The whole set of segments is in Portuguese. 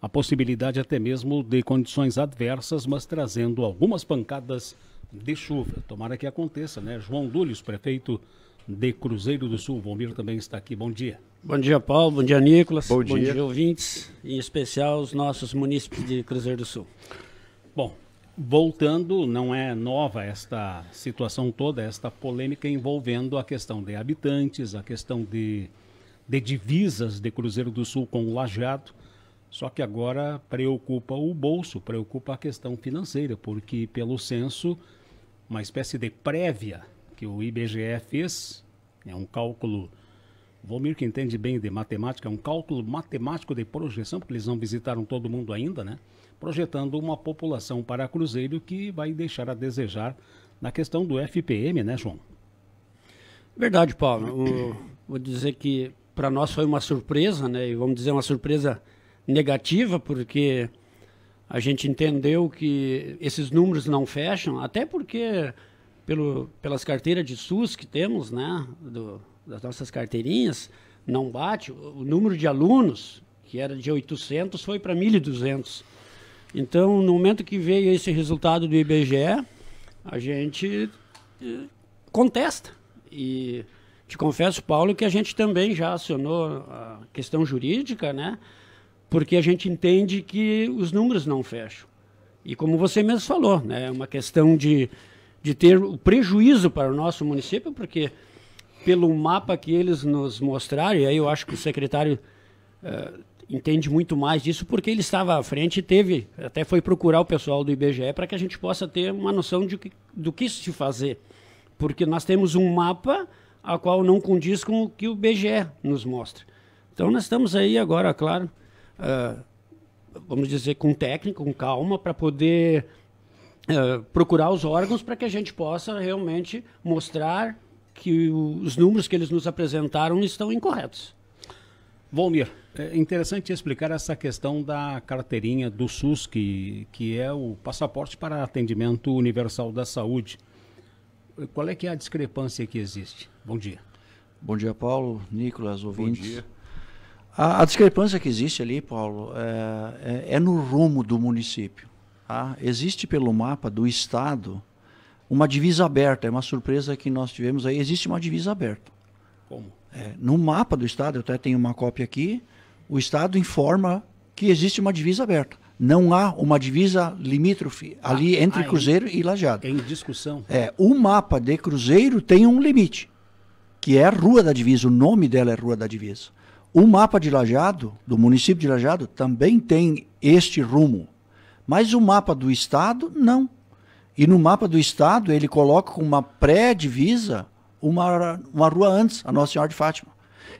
a possibilidade até mesmo de condições adversas, mas trazendo algumas pancadas de chuva. Tomara que aconteça, né? João Dúlios, prefeito de Cruzeiro do Sul. Vomir também está aqui. Bom dia. Bom dia, Paulo. Bom dia, Nicolas. Bom dia, Bom dia ouvintes. Em especial os nossos munícipes de Cruzeiro do Sul. Bom, voltando, não é nova esta situação toda, esta polêmica envolvendo a questão de habitantes, a questão de, de divisas de Cruzeiro do Sul com o Lajeado. Só que agora preocupa o bolso, preocupa a questão financeira, porque pelo censo, uma espécie de prévia que o IBGE fez, é um cálculo, Vomir que entende bem de matemática, é um cálculo matemático de projeção, porque eles não visitaram todo mundo ainda, né? Projetando uma população para Cruzeiro que vai deixar a desejar na questão do FPM, né, João? Verdade, Paulo. vou dizer que para nós foi uma surpresa, né? E vamos dizer uma surpresa negativa, porque a gente entendeu que esses números não fecham, até porque pelo, pelas carteiras de SUS que temos, né, do, das nossas carteirinhas, não bate. O número de alunos, que era de 800, foi para 1.200. Então, no momento que veio esse resultado do IBGE, a gente eh, contesta. E te confesso, Paulo, que a gente também já acionou a questão jurídica, né? porque a gente entende que os números não fecham. E como você mesmo falou, né, é uma questão de, de ter o prejuízo para o nosso município, porque pelo mapa que eles nos mostraram, e aí eu acho que o secretário uh, entende muito mais disso, porque ele estava à frente e teve, até foi procurar o pessoal do IBGE para que a gente possa ter uma noção de que, do que se fazer. Porque nós temos um mapa a qual não condiz com o que o IBGE nos mostra. Então nós estamos aí agora, claro, ah, vamos dizer, com técnica, com calma, para poder uh, procurar os órgãos para que a gente possa realmente mostrar que os números que eles nos apresentaram estão incorretos. Volmir, é interessante explicar essa questão da carteirinha do SUS, que, que é o passaporte para atendimento universal da saúde. Qual é que é a discrepância que existe? Bom dia. Bom dia, Paulo, Nicolas, ouvintes. Bom dia. A, a, discrepância que existe ali, Paulo, é, é, é no rumo do município. Tá? Existe pelo mapa do Estado uma divisa aberta. É uma surpresa que nós tivemos aí. Existe uma divisa aberta. Como? É, no mapa do Estado, eu até tenho uma cópia aqui, o Estado informa que existe uma divisa aberta. Não há uma divisa limítrofe ah, ali entre ah, Cruzeiro e Lajeado. em discussão. É, o mapa de Cruzeiro tem um limite, que é a Rua da Divisa. O nome dela é Rua da Divisa. O mapa de Lajado, do município de Lajado, também tem este rumo. Mas o mapa do estado, não. E no mapa do estado, ele coloca com uma pré-divisa uma, uma rua antes, a Nossa Senhora de Fátima.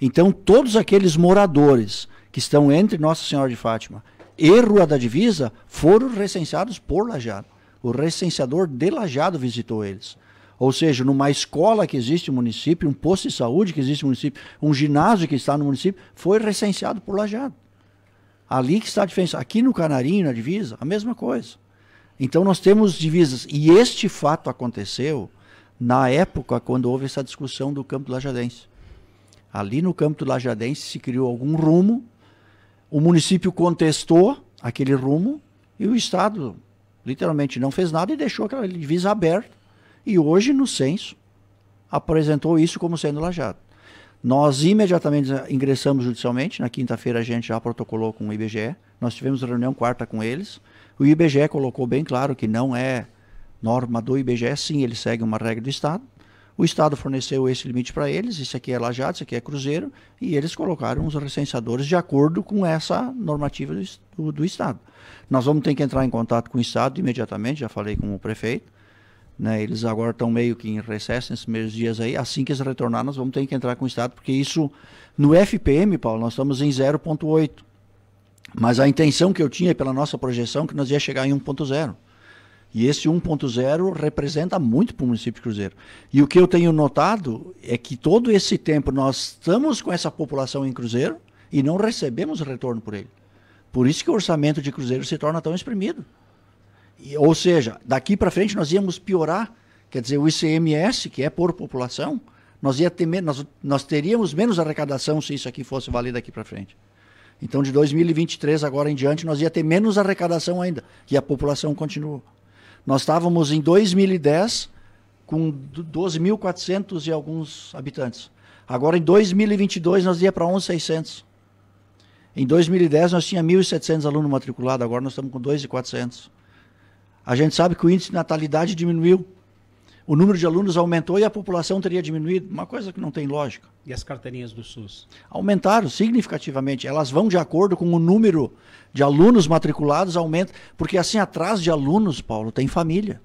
Então, todos aqueles moradores que estão entre Nossa Senhora de Fátima e Rua da Divisa foram recenseados por Lajado. O recenseador de Lajado visitou eles. Ou seja, numa escola que existe no município, um posto de saúde que existe no município, um ginásio que está no município, foi recenseado por Lajado, Ali que está a diferença. Aqui no Canarinho, na divisa, a mesma coisa. Então nós temos divisas. E este fato aconteceu na época quando houve essa discussão do campo do Lajadense. Ali no campo do Lajadense se criou algum rumo, o município contestou aquele rumo e o Estado literalmente não fez nada e deixou aquela divisa aberta e hoje, no censo, apresentou isso como sendo lajado. Nós imediatamente ingressamos judicialmente, na quinta-feira a gente já protocolou com o IBGE, nós tivemos reunião quarta com eles, o IBGE colocou bem claro que não é norma do IBGE, sim, ele segue uma regra do Estado, o Estado forneceu esse limite para eles, isso aqui é lajado, isso aqui é cruzeiro, e eles colocaram os recenseadores de acordo com essa normativa do, do, do Estado. Nós vamos ter que entrar em contato com o Estado imediatamente, já falei com o prefeito, né? Eles agora estão meio que em recesso nesses primeiros dias aí. Assim que eles retornar, nós vamos ter que entrar com o Estado, porque isso no FPM, Paulo, nós estamos em 0,8. Mas a intenção que eu tinha pela nossa projeção é que nós ia chegar em 1,0. E esse 1.0 representa muito para o município de Cruzeiro. E o que eu tenho notado é que todo esse tempo nós estamos com essa população em Cruzeiro e não recebemos retorno por ele. Por isso que o orçamento de Cruzeiro se torna tão exprimido ou seja, daqui para frente nós íamos piorar, quer dizer, o ICMS, que é por população, nós, ia ter, nós, nós teríamos menos arrecadação se isso aqui fosse valer daqui para frente. Então, de 2023 agora em diante, nós ia ter menos arrecadação ainda, e a população continua. Nós estávamos em 2010 com 12.400 e alguns habitantes. Agora, em 2022, nós ia para 11.600. Em 2010, nós tinha 1.700 alunos matriculados, agora nós estamos com 2.400. A gente sabe que o índice de natalidade diminuiu, o número de alunos aumentou e a população teria diminuído, uma coisa que não tem lógica. E as carteirinhas do SUS? Aumentaram significativamente. Elas vão de acordo com o número de alunos matriculados, aumenta, porque assim atrás de alunos, Paulo, tem família.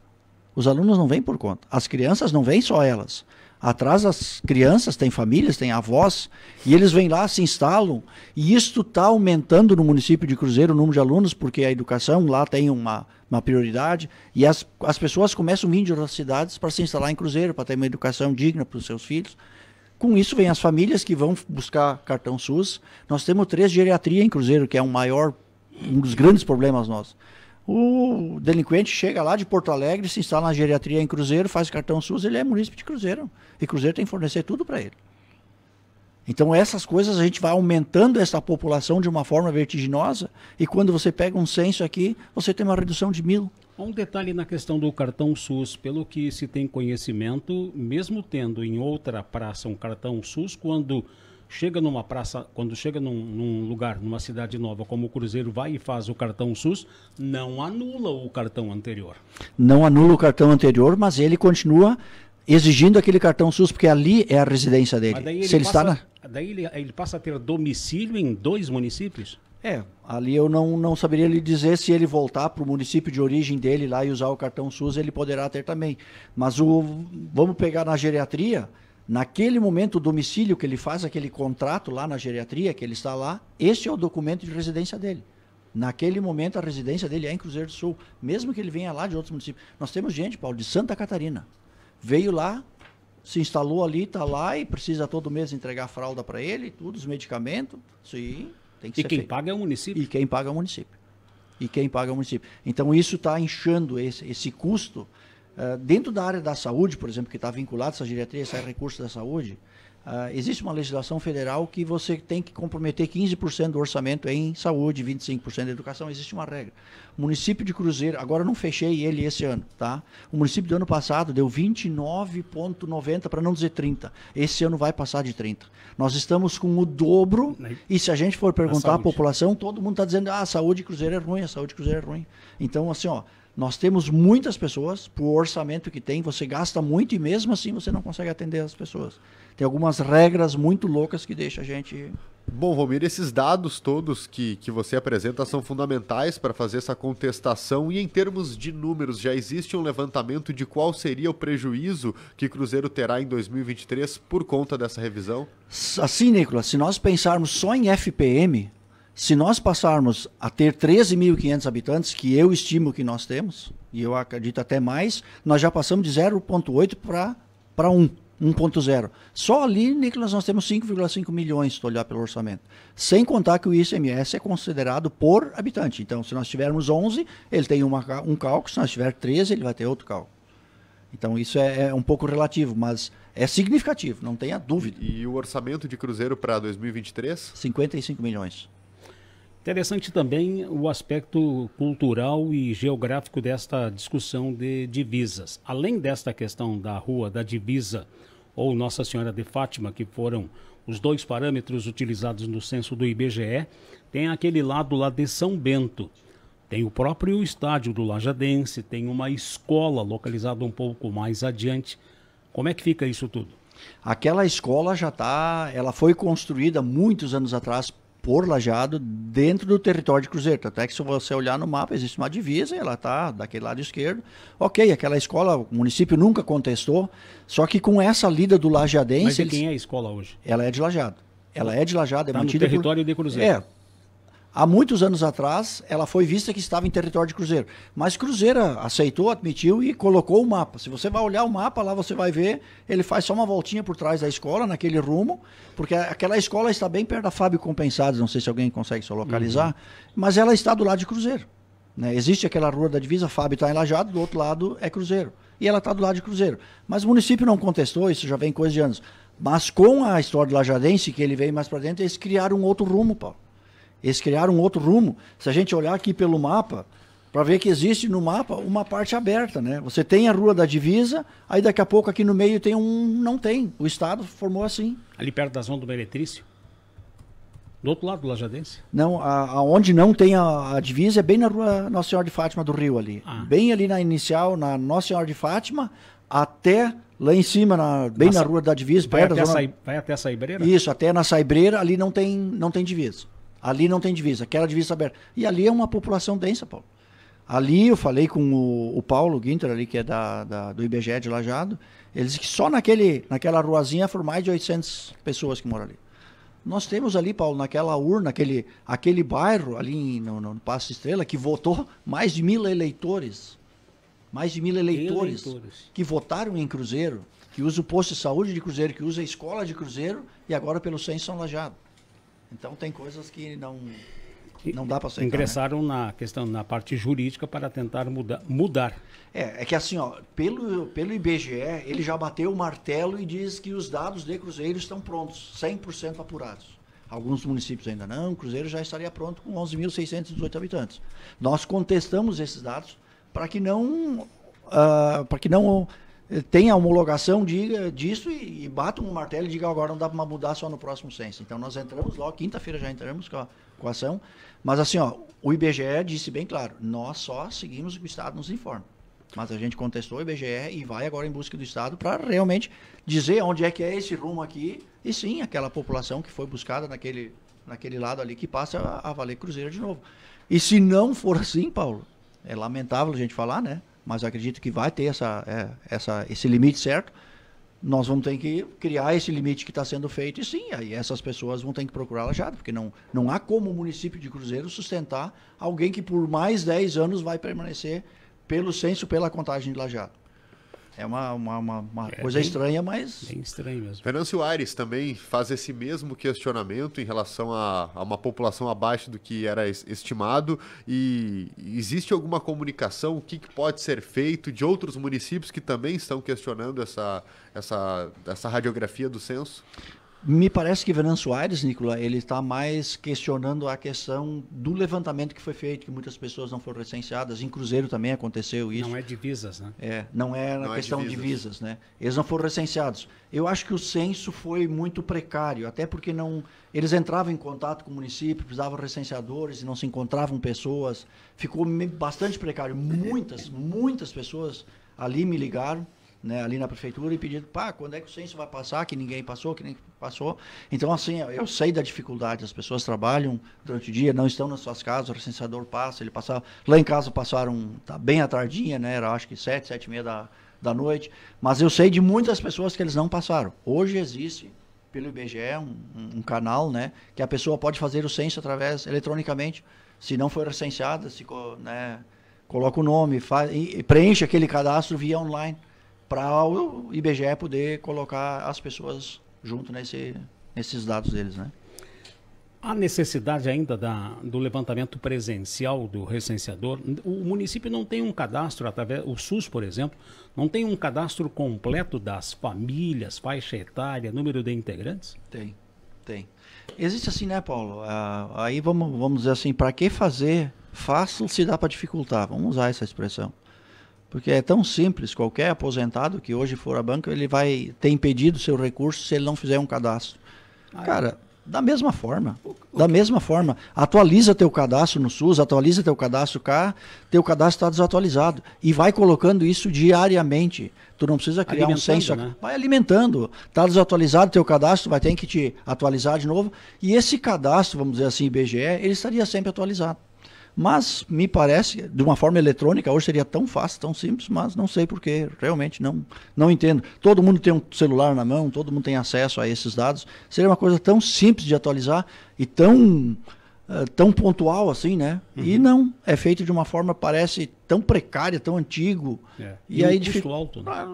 Os alunos não vêm por conta. As crianças não vêm só elas. Atrás as crianças têm famílias, têm avós, e eles vêm lá, se instalam, e isto está aumentando no município de Cruzeiro o número de alunos, porque a educação lá tem uma, uma prioridade, e as, as pessoas começam a vir de outras cidades para se instalar em Cruzeiro, para ter uma educação digna para os seus filhos. Com isso, vem as famílias que vão buscar cartão SUS. Nós temos três geriatria em Cruzeiro, que é um maior, um dos grandes problemas nossos. O delinquente chega lá de Porto Alegre, se instala na geriatria em Cruzeiro, faz cartão SUS, ele é munícipe de Cruzeiro. E Cruzeiro tem que fornecer tudo para ele. Então essas coisas a gente vai aumentando essa população de uma forma vertiginosa e quando você pega um censo aqui, você tem uma redução de mil. Um detalhe na questão do cartão SUS, pelo que se tem conhecimento, mesmo tendo em outra praça um cartão SUS, quando chega numa praça, quando chega num, num, lugar, numa cidade nova, como o Cruzeiro vai e faz o cartão SUS, não anula o cartão anterior. Não anula o cartão anterior, mas ele continua exigindo aquele cartão SUS, porque ali é a residência dele. Ele Se ele passa, está na... Daí ele, ele passa a ter domicílio em dois municípios? É, ali eu não, não saberia lhe dizer se ele voltar para o município de origem dele lá e usar o cartão SUS, ele poderá ter também. Mas o vamos pegar na geriatria, Naquele momento, o domicílio que ele faz aquele contrato lá na geriatria, que ele está lá, esse é o documento de residência dele. Naquele momento, a residência dele é em Cruzeiro do Sul, mesmo que ele venha lá de outros municípios. Nós temos gente, Paulo, de Santa Catarina. Veio lá, se instalou ali, está lá e precisa todo mês entregar fralda para ele, tudo, os medicamentos. Sim, tem que e ser. E quem feito. paga é o município. E quem paga é o município. E quem paga é o município. Então, isso está inchando esse, esse custo eh, dentro da área da saúde, por exemplo, que está vinculado essa diretoria, esse recurso da saúde, eh, existe uma legislação federal que você tem que comprometer 15% do orçamento em saúde, 25% em educação, existe uma regra. O município de Cruzeiro, agora não fechei ele esse ano, tá? O município do ano passado deu 29,90 para não dizer 30. Esse ano vai passar de 30. Nós estamos com o dobro e se a gente for perguntar à população, todo mundo está dizendo, ah, a saúde Cruzeiro é ruim, a saúde Cruzeiro é ruim. Então, assim, ó, nós temos muitas pessoas, por orçamento que tem, você gasta muito e mesmo assim você não consegue atender as pessoas. Tem algumas regras muito loucas que deixa a gente. Bom, Romir, esses dados todos que, que você apresenta são fundamentais para fazer essa contestação. E em termos de números, já existe um levantamento de qual seria o prejuízo que Cruzeiro terá em 2023 por conta dessa revisão? Assim, Nicolas, se nós pensarmos só em FPM, se nós passarmos a ter 13.500 habitantes, que eu estimo que nós temos, e eu acredito até mais, nós já passamos de 0,8 para 1. 1.0. Só ali, Nicolas, nós temos 5,5 milhões, se olhar pelo orçamento. Sem contar que o ICMS é considerado por habitante. Então, se nós tivermos 11, ele tem uma, um cálculo, se nós tiver 13, ele vai ter outro cálculo. Então, isso é, é um pouco relativo, mas é significativo, não tenha dúvida. E, e o orçamento de cruzeiro para 2023? 55 milhões. Interessante também o aspecto cultural e geográfico desta discussão de divisas. Além desta questão da rua da divisa ou Nossa Senhora de Fátima, que foram os dois parâmetros utilizados no censo do IBGE, tem aquele lado lá de São Bento. Tem o próprio estádio do Lajadense, tem uma escola localizada um pouco mais adiante. Como é que fica isso tudo? Aquela escola já está, ela foi construída muitos anos atrás por Lajado dentro do território de Cruzeiro. Até que se você olhar no mapa, existe uma divisa, ela está daquele lado esquerdo. Ok, aquela escola, o município nunca contestou, só que com essa lida do lajadense... Mas de quem é a escola hoje? Ela é de Lajado. Ela é de Lajado, é tá é mantida no território por... de Cruzeiro. É, Há muitos anos atrás, ela foi vista que estava em território de Cruzeiro. Mas Cruzeiro aceitou, admitiu e colocou o mapa. Se você vai olhar o mapa, lá você vai ver, ele faz só uma voltinha por trás da escola, naquele rumo, porque aquela escola está bem perto da Fábio Compensados, não sei se alguém consegue só localizar, uhum. mas ela está do lado de Cruzeiro. Né? Existe aquela rua da divisa, Fábio está em Lajado, do outro lado é Cruzeiro. E ela está do lado de Cruzeiro. Mas o município não contestou, isso já vem coisa de anos. Mas com a história do Lajadense, que ele veio mais para dentro, eles criaram um outro rumo, Paulo. Eles criaram outro rumo. Se a gente olhar aqui pelo mapa, para ver que existe no mapa uma parte aberta, né? Você tem a Rua da Divisa, aí daqui a pouco aqui no meio tem um não tem. O estado formou assim. Ali perto da zona do Meretrício? Do outro lado do Lajadense? Não, aonde não tem a, a, divisa é bem na rua Nossa Senhora de Fátima do Rio ali. Ah. Bem ali na inicial, na Nossa Senhora de Fátima, até lá em cima, na, bem Nossa, na rua da divisa. Vai, perto até, zona... a vai até a Saibreira? Isso, até na Saibreira ali não tem, não tem divisa. Ali não tem divisa, aquela divisa aberta. E ali é uma população densa, Paulo. Ali eu falei com o, o Paulo Guinter, ali, que é da, da, do IBGE de Lajado, ele disse que só naquele, naquela ruazinha foram mais de 800 pessoas que moram ali. Nós temos ali, Paulo, naquela urna, aquele, aquele bairro ali no, no Passo Estrela, que votou mais de mil eleitores. Mais de mil eleitores, eleitores. que votaram em Cruzeiro, que usa o posto de saúde de Cruzeiro, que usa a escola de Cruzeiro e agora pelo Censo São Lajado. Então tem coisas que não não dá para aceitar. Né? Ingressaram né? na questão na parte jurídica para tentar muda, mudar. É, é que assim, ó, pelo, pelo IBGE, ele já bateu o martelo e diz que os dados de Cruzeiro estão prontos, 100% apurados. Alguns municípios ainda não, Cruzeiro já estaria pronto com 11.618 habitantes. Nós contestamos esses dados para que não uh, para que não tem a homologação diga, eh, disso e, e um martelo e diga agora não dá para mudar só no próximo censo. Então nós entramos logo, quinta-feira já entramos com a, com a ação, mas assim, ó, o IBGE disse bem claro, nós só seguimos o que o Estado nos informa. Mas a gente contestou o IBGE e vai agora em busca do Estado para realmente dizer onde é que é esse rumo aqui e sim aquela população que foi buscada naquele, naquele lado ali que passa a, a valer cruzeiro de novo. E se não for assim, Paulo, é lamentável a gente falar, né? mas acredito que vai ter essa, é, essa, esse limite certo. Nós vamos ter que criar esse limite que está sendo feito e sim, aí essas pessoas vão ter que procurar lajado porque não, não há como o município de Cruzeiro sustentar alguém que por mais 10 anos vai permanecer pelo censo, pela contagem de lajado. É uma, uma, uma, uma é coisa bem, estranha, mas. Bem estranho mesmo. Venâncio Aires também faz esse mesmo questionamento em relação a, a uma população abaixo do que era estimado. E existe alguma comunicação? O que, que, pode ser feito de outros municípios que também estão questionando essa, essa, essa radiografia do censo? Me parece que Venan Soares, Nicola, ele está mais questionando a questão do levantamento que foi feito, que muitas pessoas não foram recenseadas. Em Cruzeiro também aconteceu isso. Não é divisas, né? É, não é na é questão é divisas. divisas, né? Eles não foram recenseados. Eu acho que o censo foi muito precário, até porque não eles entravam em contato com o município, precisavam recenseadores e não se encontravam pessoas. Ficou bastante precário. Muitas, muitas pessoas ali me ligaram né, ali na prefeitura e pedindo, pá, quando é que o censo vai passar, que ninguém passou, que nem passou. Então, assim, eu sei da dificuldade, as pessoas trabalham durante o dia, não estão nas suas casas, o recenseador passa, ele passava, lá em casa passaram, tá bem à tardinha, né, era acho que sete, sete e meia da, da noite, mas eu sei de muitas pessoas que eles não passaram. Hoje existe, pelo IBGE, um, um, canal, né, que a pessoa pode fazer o censo através, eletronicamente, se não for recenseada, se, né, coloca o nome, faz, e preenche aquele cadastro via online, para o IBGE poder colocar as pessoas junto nesse, nesses dados deles, né? Há necessidade ainda da, do levantamento presencial do recenseador? O município não tem um cadastro, através o SUS, por exemplo, não tem um cadastro completo das famílias, faixa etária, número de integrantes? Tem, tem. Existe assim, né, Paulo? Ah, aí vamos, vamos dizer assim, para que fazer fácil se dá para dificultar? Vamos usar essa expressão. Porque é tão simples, qualquer aposentado que hoje for à banca, ele vai ter impedido seu recurso se ele não fizer um cadastro. Ah, é? Cara, da mesma forma, o, o da que... mesma forma, atualiza teu cadastro no SUS, atualiza teu cadastro cá, teu cadastro está desatualizado e vai colocando isso diariamente. Tu não precisa criar um censo, né? vai alimentando. Está desatualizado teu cadastro, vai ter que te atualizar de novo. E esse cadastro, vamos dizer assim, IBGE, ele estaria sempre atualizado. Mas me parece, de uma forma eletrônica, hoje seria tão fácil, tão simples, mas não sei porque realmente não, não entendo. Todo mundo tem um celular na mão, todo mundo tem acesso a esses dados. Seria uma coisa tão simples de atualizar e tão, eh, tão pontual assim, né? Uhum. E não, é feito de uma forma, parece tão precária, tão antigo. É. E, e aí custo alto. Né? Ah,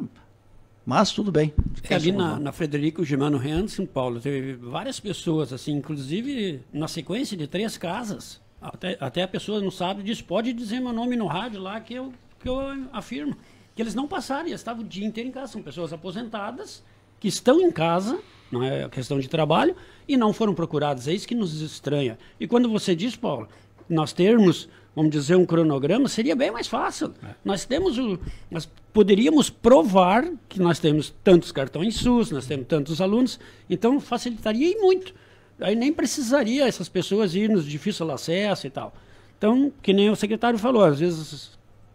mas tudo bem. É, ali na, na Frederico Germano Hansen, Paulo, teve várias pessoas, assim, inclusive na sequência de três casas até, até a pessoa não sabe disso. Pode dizer meu nome no rádio lá que eu, que eu afirmo. Que eles não passaram, eles estavam o dia inteiro em casa. São pessoas aposentadas que estão em casa, não é questão de trabalho, e não foram procuradas. É isso que nos estranha. E quando você diz, Paulo, nós termos, vamos dizer, um cronograma, seria bem mais fácil. É. Nós temos o. Nós poderíamos provar que nós temos tantos cartões SUS, nós temos tantos alunos, então facilitaria e muito aí nem precisaria essas pessoas ir nos difícil acesso e tal. Então, que nem o secretário falou, às vezes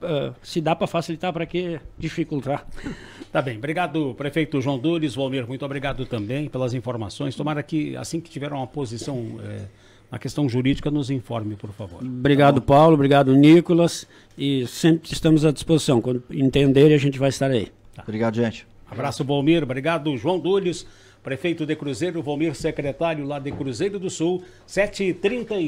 uh, se dá para facilitar, para que dificultar? Tá bem, obrigado prefeito João Dures, Valmir, muito obrigado também pelas informações. Tomara que assim que tiver uma posição é, eh, na questão jurídica, nos informe, por favor. Obrigado, tá Paulo, obrigado, Nicolas, e sempre estamos à disposição. Quando entenderem, a gente vai estar aí. Tá. Obrigado, gente. Abraço, Valmir, obrigado, João Dures. Prefeito de Cruzeiro, Vomir, secretário lá de Cruzeiro do Sul, 7h31.